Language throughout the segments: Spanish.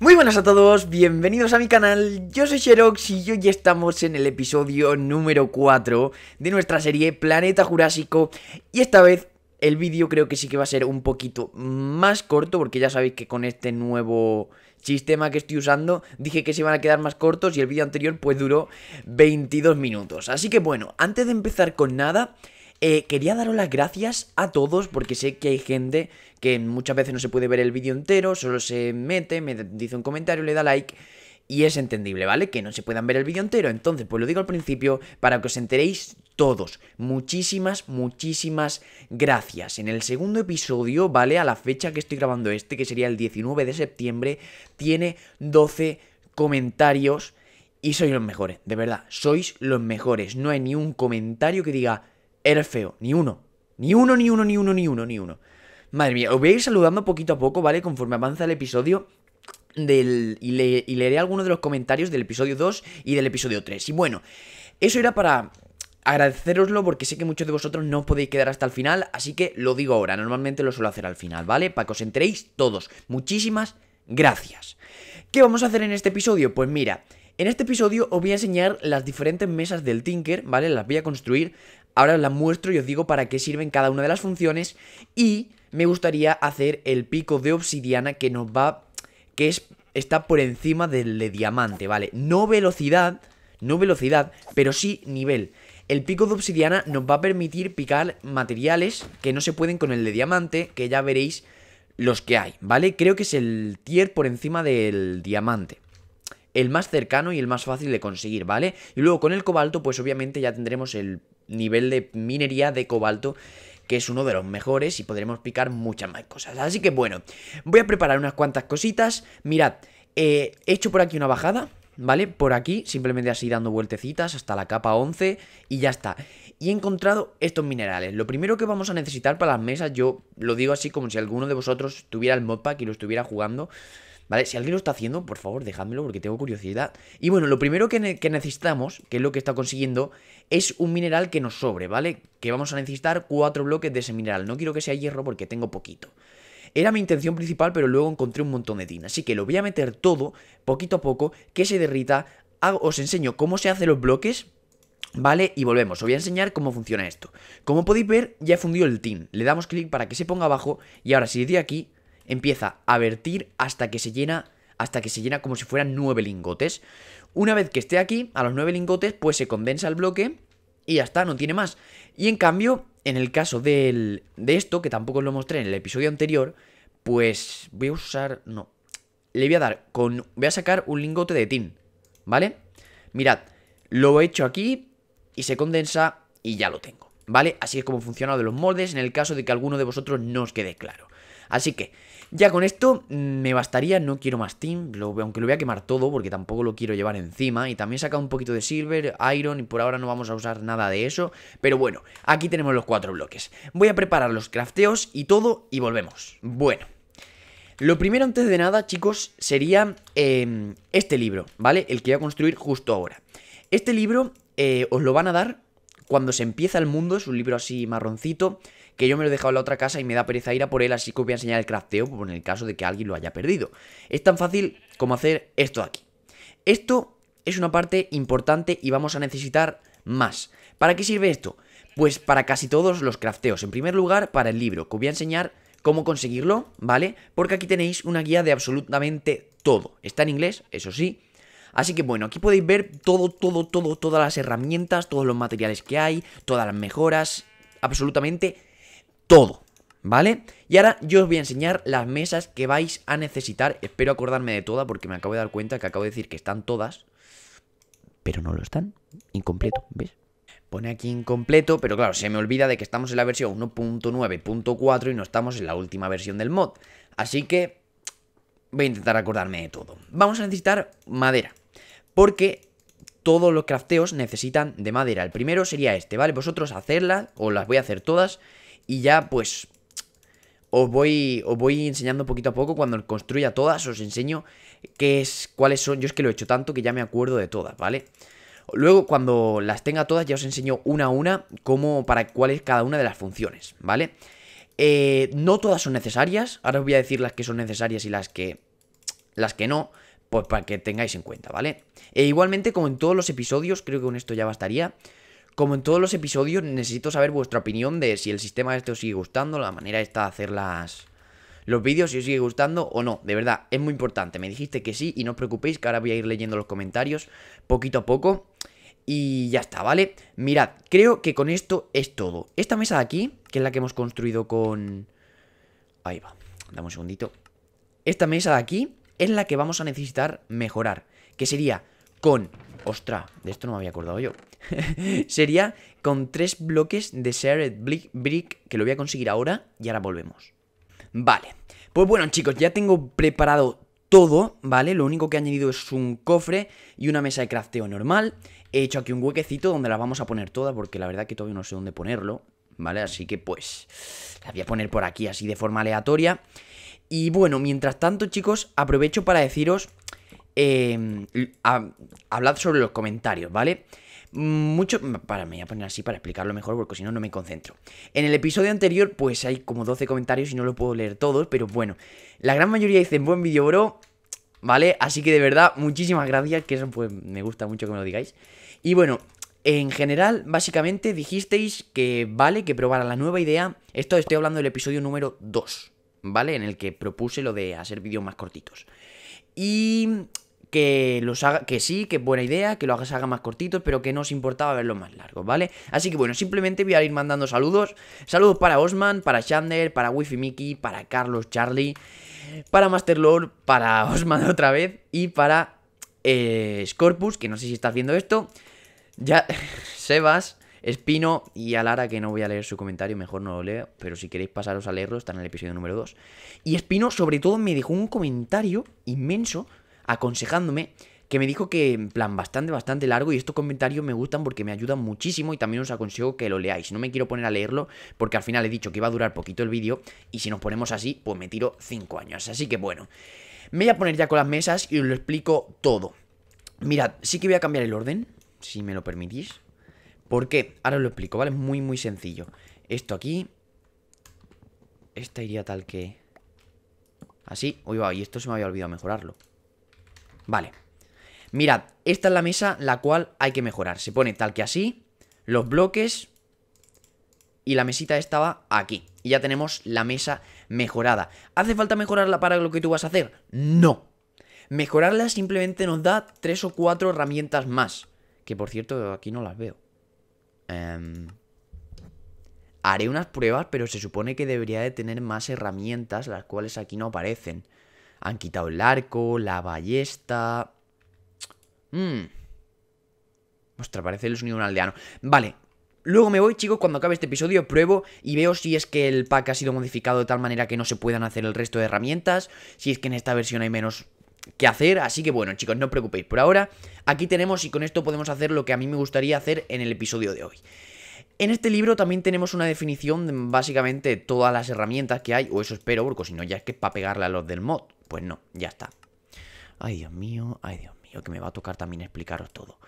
Muy buenas a todos, bienvenidos a mi canal, yo soy Xerox y hoy estamos en el episodio número 4 de nuestra serie Planeta Jurásico y esta vez el vídeo creo que sí que va a ser un poquito más corto porque ya sabéis que con este nuevo sistema que estoy usando dije que se iban a quedar más cortos y el vídeo anterior pues duró 22 minutos. Así que bueno, antes de empezar con nada... Eh, quería daros las gracias a todos porque sé que hay gente que muchas veces no se puede ver el vídeo entero, solo se mete, me dice un comentario, le da like y es entendible, ¿vale? Que no se puedan ver el vídeo entero. Entonces, pues lo digo al principio para que os enteréis todos. Muchísimas, muchísimas gracias. En el segundo episodio, ¿vale? A la fecha que estoy grabando este, que sería el 19 de septiembre, tiene 12 comentarios y sois los mejores, de verdad, sois los mejores. No hay ni un comentario que diga... Eres feo. Ni uno. Ni uno, ni uno, ni uno, ni uno, ni uno. Madre mía, os voy a ir saludando poquito a poco, ¿vale? Conforme avanza el episodio. Del, y, leeré algunos de los comentarios del episodio 2 y del episodio 3. Y bueno, eso era para agradeceroslo porque sé que muchos de vosotros no os podéis quedar hasta el final, así que lo digo ahora, normalmente lo suelo hacer al final, ¿vale? Para que os enteréis todos. Muchísimas gracias. ¿Qué vamos a hacer en este episodio? Pues mira, en este episodio os voy a enseñar las diferentes mesas del Tinker, ¿vale? Las voy a construir Ahora os la muestro y os digo para qué sirven cada una de las funciones y me gustaría hacer el pico de obsidiana que nos va, que es, está por encima del de diamante, ¿vale? No velocidad, no velocidad, pero sí nivel. El pico de obsidiana nos va a permitir picar materiales que no se pueden con el de diamante, que ya veréis los que hay, ¿vale? Creo que es el tier por encima del diamante. El más cercano y el más fácil de conseguir, ¿vale? Y luego con el cobalto, pues obviamente ya tendremos el nivel de minería de cobalto que es uno de los mejores y podremos picar muchas más cosas. Así que bueno, voy a preparar unas cuantas cositas. Mirad, eh, he hecho por aquí una bajada, ¿vale? Por aquí, simplemente así dando vueltecitas hasta la capa 11 y ya está. Y he encontrado estos minerales. Lo primero que vamos a necesitar para las mesas, yo lo digo así como si alguno de vosotros tuviera el modpack y lo estuviera jugando. ¿Vale? Si alguien lo está haciendo, por favor, dejádmelo porque tengo curiosidad. Y bueno, lo primero que, que necesitamos, que es lo que está consiguiendo, es un mineral que nos sobre, ¿vale? Que vamos a necesitar cuatro bloques de ese mineral. No quiero que sea hierro porque tengo poquito. Era mi intención principal, pero luego encontré un montón de tin. Así que lo voy a meter todo, poquito a poco, que se derrita. os enseño cómo se hacen los bloques, ¿Vale? Y volvemos, os voy a enseñar cómo funciona esto. Como podéis ver, ya he fundido el tin. Le damos clic para que se ponga abajo y ahora si de aquí, empieza a vertir hasta que se llena, hasta que se llena como si fueran nueve lingotes. Una vez que esté aquí, a los nueve lingotes, pues se condensa el bloque y ya está, no tiene más. Y en cambio, en el caso de esto, que tampoco os lo mostré en el episodio anterior, pues voy a usar... No, le voy a dar con... Voy a sacar un lingote de tin, ¿vale? Mirad, lo he hecho aquí y se condensa y ya lo tengo, ¿vale? Así es como funciona de los moldes en el caso de que alguno de vosotros no os quede claro. Así que, ya con esto mm, me bastaría, no quiero más team, aunque lo voy a quemar todo porque tampoco lo quiero llevar encima. Y también saca un poquito de silver, iron y por ahora no vamos a usar nada de eso. Pero bueno, aquí tenemos los cuatro bloques. Voy a preparar los crafteos y todo y volvemos. Bueno. Lo primero antes de nada, chicos, sería em, este libro, ¿vale? El que voy a construir justo ahora. Este libro eh, os lo van a dar cuando se empieza el mundo, es un libro así marroncito que yo me lo he dejado en la otra casa y me da pereza ir a por él, así que os voy a enseñar el crafteo por en el caso de que alguien lo haya perdido. Es tan fácil como hacer esto aquí. Esto es una parte importante y vamos a necesitar más. ¿Para qué sirve esto? Pues para casi todos los crafteos. En primer lugar, para el libro, que os voy a enseñar cómo conseguirlo, ¿vale? Porque aquí tenéis una guía de absolutamente todo. Está en inglés, eso sí. Así que bueno, aquí podéis ver todo, todo, todo, todas las herramientas, todos los materiales que hay, todas las mejoras, absolutamente todo, ¿vale? Y ahora yo os voy a enseñar las mesas que vais a necesitar. Espero acordarme de todas porque me acabo de dar cuenta que acabo de decir que están todas. Pero no lo están. Incompleto, ¿ves? Pone aquí incompleto, pero claro, se me olvida de que estamos en la versión 1.9.4 y no estamos en la última versión del mod. Así que voy a intentar acordarme de todo. Vamos a necesitar madera, porque todos los crafteos necesitan de madera. El primero sería este, ¿vale? Vosotros hacerla, o las voy a hacer todas, y ya pues os voy, voy enseñando poquito a poco, cuando construya todas os enseño qué es, cuáles son, yo es que lo he hecho tanto que ya me acuerdo de todas, ¿vale? Luego cuando las tenga todas ya os enseño una a una cómo, para cuál es cada una de las funciones, ¿vale? Eh, no todas son necesarias, ahora os voy a decir las que son necesarias y las que, las que no, pues para que tengáis en cuenta, ¿vale? E igualmente como en todos los episodios, creo que con esto ya bastaría, como en todos los episodios, necesito saber vuestra opinión de si el sistema este os sigue gustando, la manera esta de hacer los vídeos, si os sigue gustando o no. De verdad, es muy importante. Me dijiste que sí y no os preocupéis que ahora voy a ir leyendo los comentarios poquito a poco. Y ya está, ¿vale? Mirad, creo que con esto es todo. Esta mesa de aquí, que es la que hemos construido con... Ahí va, dame un segundito. Esta mesa de aquí es la que vamos a necesitar mejorar, que sería con Ostras, de esto no me había acordado yo. Sería con tres bloques de Shared Brick, que lo voy a conseguir ahora y ahora volvemos. Vale, pues bueno chicos, ya tengo preparado todo, ¿vale? Lo único que he añadido es un cofre y una mesa de crafteo normal. He hecho aquí un huequecito donde las vamos a poner todas porque la verdad que todavía no sé dónde ponerlo, ¿vale? Así que pues las voy a poner por aquí así de forma aleatoria. Y bueno, mientras tanto chicos, aprovecho para deciros Em, hablad sobre los comentarios, ¿vale? Mucho. Para, me voy a poner así para explicarlo mejor, porque si no, no me concentro. En el episodio anterior, pues hay como 12 comentarios y no lo puedo leer todos, pero bueno. La gran mayoría dicen buen vídeo, bro. ¿Vale? Así que de verdad, muchísimas gracias, que eso pues me gusta mucho que me lo digáis. Y bueno, en general, básicamente dijisteis que vale, que probara la nueva idea. Esto estoy hablando del episodio número 2, ¿vale? En el que propuse lo de hacer vídeos más cortitos. Y que los haga, que sí, que buena idea, que lo haga más cortitos, pero que no os importaba Verlo más largo, ¿vale? Así que bueno, simplemente voy a ir mandando saludos. Saludos para Osman, para Chandler para Wifi Mickey, para Carlos Charlie, para Masterlord, para Osman otra vez y para eh, Scorpus, que no sé si estás viendo esto. Ya, Sebas, Espino y a Lara, que no voy a leer su comentario, mejor no lo leo, pero si queréis pasaros a leerlo, está en el episodio número 2. Y Espino, sobre todo, me dejó un comentario inmenso aconsejándome que me dijo que en plan bastante, bastante largo y estos comentarios me gustan porque me ayudan muchísimo y también os aconsejo que lo leáis. No me quiero poner a leerlo porque al final he dicho que iba a durar poquito el vídeo y si nos ponemos así, pues me tiro 5 años. Así que bueno, me voy a poner ya con las mesas y os lo explico todo. Mirad, sí que voy a cambiar el orden, si me lo permitís. Porque, Ahora os lo explico, ¿vale? muy, muy sencillo. Esto aquí. Esta iría tal que... Así. Uy, va, y esto se me había olvidado mejorarlo. Vale. Mirad, esta es la mesa la cual hay que mejorar. Se pone tal que así, los bloques y la mesita estaba aquí. Y ya tenemos la mesa mejorada. ¿Hace falta mejorarla para lo que tú vas a hacer? No. Mejorarla simplemente nos da tres o cuatro herramientas más. Que por cierto, aquí no las veo. Em, haré unas pruebas, pero se supone que debería de tener más herramientas, las cuales aquí no aparecen. Han quitado el arco, la ballesta... Mmm... Ostras, parece el sonido un aldeano. Vale, Luego me voy, chicos, cuando acabe este episodio pruebo y veo si es que el pack ha sido modificado de tal manera que no se puedan hacer el resto de herramientas, si es que en esta versión hay menos que hacer, así que bueno, chicos, no os preocupéis. Por ahora, aquí tenemos y con esto podemos hacer lo que a mí me gustaría hacer en el episodio de hoy. En este libro también tenemos una definición básicamente de todas las herramientas que hay, o eso espero, porque si no ya es que es para pegarle a los del mod. Pues no, ya está. Ay, Dios mío, ay, Dios mío, que me va a tocar también explicaros todo.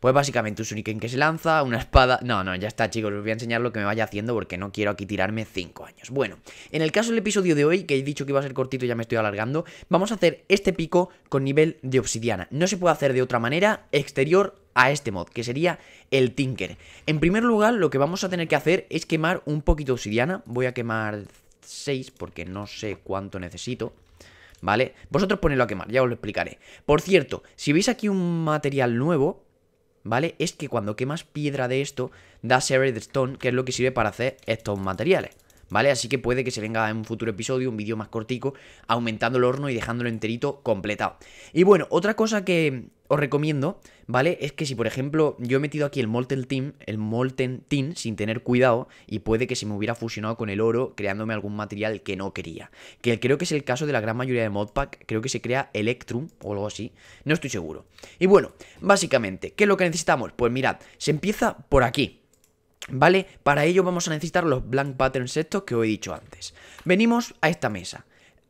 Pues básicamente un en que se lanza, una espada... No, no, ya está, chicos, os voy a enseñar lo que me vaya haciendo porque no quiero aquí tirarme 5 años. Bueno, en el caso del episodio de hoy, que he dicho que iba a ser cortito y ya me estoy alargando, vamos a hacer este pico con nivel de obsidiana. No se puede hacer de otra manera, exterior a este mod, que sería el Tinker. En primer lugar, lo que vamos a tener que hacer es quemar un poquito de obsidiana. Voy a quemar 6 porque no sé cuánto necesito. ¿vale? Vosotros ponedlo a quemar, ya os lo explicaré. Por cierto, si veis aquí un material nuevo, ¿vale? Es que cuando quemas piedra de esto, da Severed Stone, que es lo que sirve para hacer estos materiales. ¿Vale? Así que puede que se venga en un futuro episodio, un vídeo más cortico, aumentando el horno y dejándolo enterito completado. Y bueno, otra cosa que, os recomiendo, ¿vale? Es que si, por ejemplo, yo he metido aquí el Molten Team, el Molten Tin, sin tener cuidado, y puede que se me hubiera fusionado con el oro, creándome algún material que no quería. Que creo que es el caso de la gran mayoría de modpack, creo que se crea Electrum o algo así, no estoy seguro. Y bueno, básicamente, ¿qué es lo que necesitamos? Pues mirad, se empieza por aquí, ¿Vale? Para ello vamos a necesitar los blank patterns estos que os he dicho antes. Venimos a esta mesa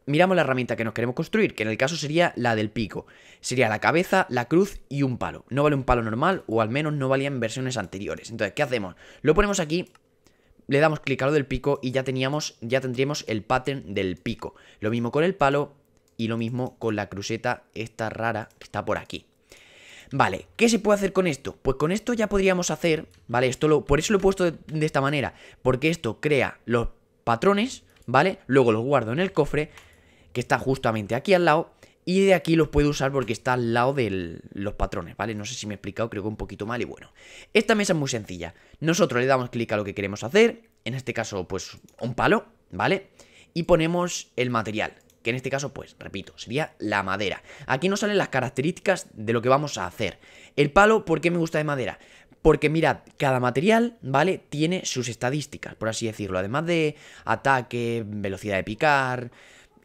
miramos la herramienta que nos queremos construir, que en el caso sería la del pico. Sería la cabeza, la cruz y un palo. No vale un palo normal, o al menos no valía en versiones anteriores. Entonces, ¿qué hacemos? Lo ponemos aquí, le damos clic a lo del pico y ya, teníamos, ya tendríamos el pattern del pico. Lo mismo con el palo y lo mismo con la cruceta esta rara que está por aquí. Vale, ¿qué se puede hacer con esto? Pues con esto ya podríamos hacer, ¿vale? Esto lo, por eso lo he puesto de, de esta manera, porque esto crea los patrones, ¿vale? Luego los guardo en el cofre que está justamente aquí al lado. Y de aquí los puedo usar porque está al lado de los patrones, ¿vale? No sé si me he explicado, creo que un poquito mal y bueno. Esta mesa es muy sencilla. Nosotros le damos clic a lo que queremos hacer, en este caso pues un palo, ¿vale? Y ponemos el material, que en este caso pues, repito, sería la madera. Aquí nos salen las características de lo que vamos a hacer. El palo, ¿por qué me gusta de madera? Porque mirad, cada material, ¿vale? Tiene sus estadísticas, por así decirlo. Además de ataque, velocidad de picar,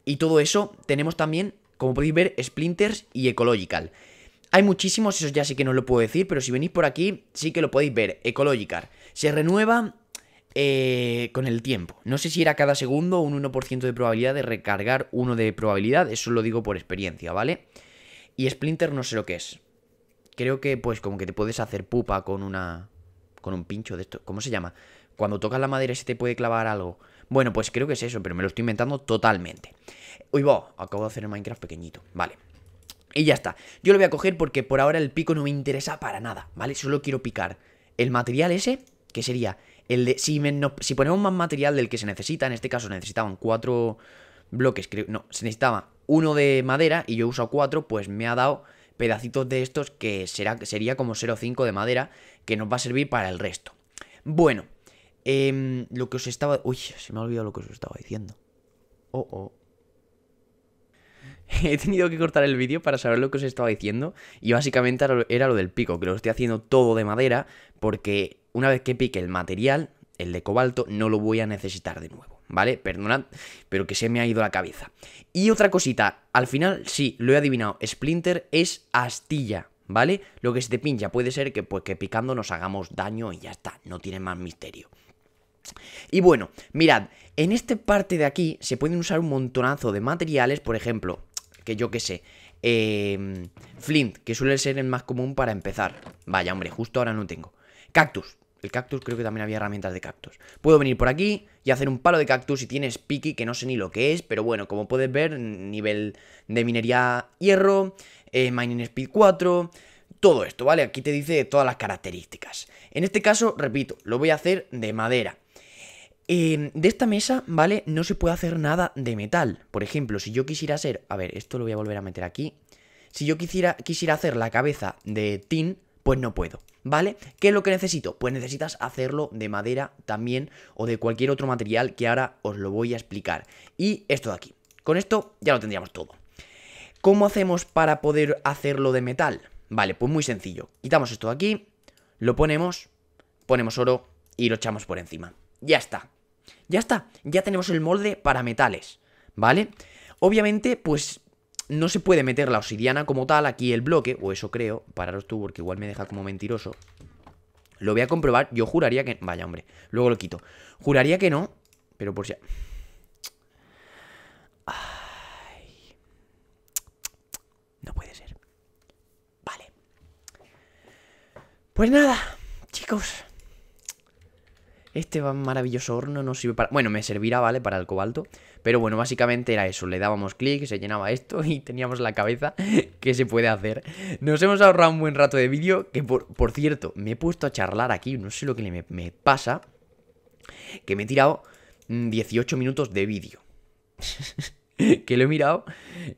y todo eso tenemos también, como podéis ver, Splinters y Ecological. Hay muchísimos, eso ya sé que no lo puedo decir, pero si venís por aquí sí que lo podéis ver. Ecological. Se renueva eh, con el tiempo. No sé si era cada segundo un 1% de probabilidad de recargar uno de probabilidad, eso lo digo por experiencia, ¿vale? Y Splinter no sé lo que es. Creo que pues como que te puedes hacer pupa con una... con un pincho de esto. ¿Cómo se llama? Cuando tocas la madera se te puede clavar algo. Bueno, pues creo que es eso, pero me lo estoy inventando totalmente. Uy, va, acabo de hacer el Minecraft pequeñito, vale. Y ya está. Yo lo voy a coger porque por ahora el pico no me interesa para nada, ¿vale? Solo quiero picar el material ese, que sería el de... Si, ponemos más material del que se necesita, en este caso necesitaban cuatro bloques, creo... No, se necesitaba uno de madera y yo he usado cuatro, pues me ha dado pedacitos de estos que será, sería como 0,5 de madera, que nos va a servir para el resto. Bueno, Em, lo que os estaba... Uy, se me ha olvidado lo que os estaba diciendo. Oh, oh. He tenido que cortar el vídeo para saber lo que os estaba diciendo y básicamente era lo del pico, que lo estoy haciendo todo de madera porque una vez que pique el material, el de cobalto, no lo voy a necesitar de nuevo, ¿vale? Perdonad, pero que se me ha ido la cabeza. Y otra cosita, al final, sí, lo he adivinado, Splinter es astilla, ¿vale? Lo que se te pincha puede ser que, pues, que picando nos hagamos daño y ya está, no tiene más misterio. Y bueno, mirad, en esta parte de aquí se pueden usar un montonazo de materiales, por ejemplo, que yo qué sé, em, Flint, que suele ser el más común para empezar. Vaya, hombre, justo ahora no tengo. Cactus. El cactus creo que también había herramientas de cactus. Puedo venir por aquí y hacer un palo de cactus si tienes piqui, que no sé ni lo que es, pero bueno, como puedes ver, nivel de minería hierro, eh, mining speed 4, todo esto, ¿vale? Aquí te dice todas las características. En este caso, repito, lo voy a hacer de madera de esta mesa, ¿vale? No se puede hacer nada de metal. Por ejemplo, si yo quisiera hacer... A ver, esto lo voy a volver a meter aquí. Si yo quisiera, quisiera hacer la cabeza de tin, pues no puedo. ¿Vale? ¿Qué es lo que necesito? Pues necesitas hacerlo de madera también o de cualquier otro material que ahora os lo voy a explicar. Y esto de aquí. Con esto ya lo tendríamos todo. ¿Cómo hacemos para poder hacerlo de metal? Vale, pues muy sencillo. Quitamos esto de aquí, lo ponemos, ponemos oro y lo echamos por encima. Ya está. Ya está, ya tenemos el molde para metales, ¿vale? Obviamente, pues no se puede meter la obsidiana como tal aquí el bloque, o eso creo, pararos tú porque igual me deja como mentiroso. Lo voy a comprobar, yo juraría que... Vaya, hombre, luego lo quito. Juraría que no, pero por si... Ay. No puede ser. Vale. Pues nada, chicos, este maravilloso horno no sirve para... Bueno, me servirá, ¿vale? Para el cobalto. Pero bueno, básicamente era eso. Le dábamos clic, se llenaba esto y teníamos la cabeza que se puede hacer. Nos hemos ahorrado un buen rato de vídeo. Que por, cierto, me he puesto a charlar aquí. No sé lo que me, me pasa. Que me he tirado 18 mm, minutos de vídeo. que lo he mirado.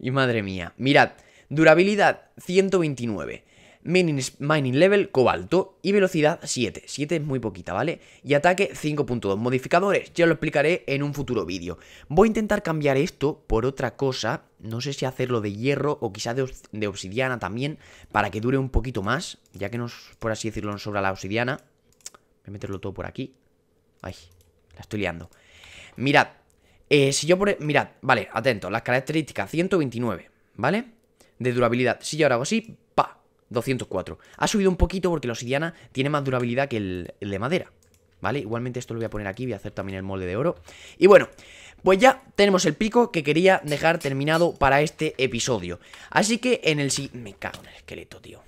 Y madre mía. Mirad, durabilidad 129. Mining, level cobalto y velocidad 7. 7 es muy poquita, ¿vale? Y ataque 5.2. Modificadores, ya lo explicaré en un futuro vídeo. Voy a intentar cambiar esto por otra cosa. No sé si hacerlo de hierro o quizá de, obsidiana también, para que dure un poquito más, ya que nos, por así decirlo, nos sobra la obsidiana. Voy a meterlo todo por aquí. Ay, la estoy liando. Mirad, eh, si yo por... E, mirad, vale, atento, las características 129, ¿vale? De durabilidad. Si yo ahora hago así, 204. Ha subido un poquito porque la obsidiana tiene más durabilidad que el, de madera. ¿Vale? Igualmente esto lo voy a poner aquí, voy a hacer también el molde de oro. Y bueno, pues ya tenemos el pico que quería dejar terminado para este episodio. Así que en el... sí Me cago en el esqueleto, tío.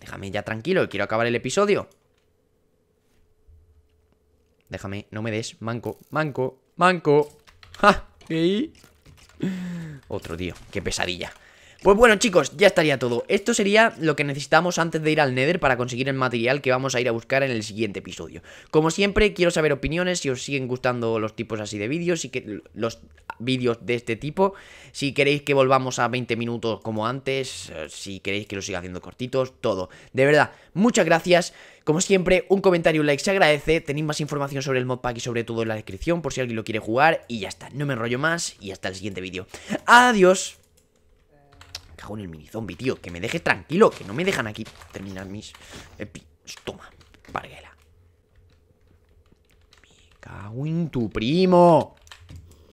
Déjame ya tranquilo, quiero acabar el episodio. Déjame, no me des. Manco, manco, manco. ¡Ja! ¿Y? Otro, tío. Qué pesadilla. Pues bueno chicos, ya estaría todo. Esto sería lo que necesitamos antes de ir al Nether para conseguir el material que vamos a ir a buscar en el siguiente episodio. Como siempre, quiero saber opiniones, si os siguen gustando los tipos así de vídeos, que los vídeos de este tipo, si queréis que volvamos a 20 minutos como antes, eh, si queréis que lo siga haciendo cortitos, todo. De verdad, muchas gracias. Como siempre, un comentario, un like se agradece. Tenéis más información sobre el modpack y sobre todo en la descripción por si alguien lo quiere jugar. Y ya está, no me enrollo más y hasta el siguiente vídeo. Adiós cago en el mini zombie, tío. Que me dejes tranquilo, que no me dejan aquí terminar mis... Toma, parguela. Me cago en tu primo.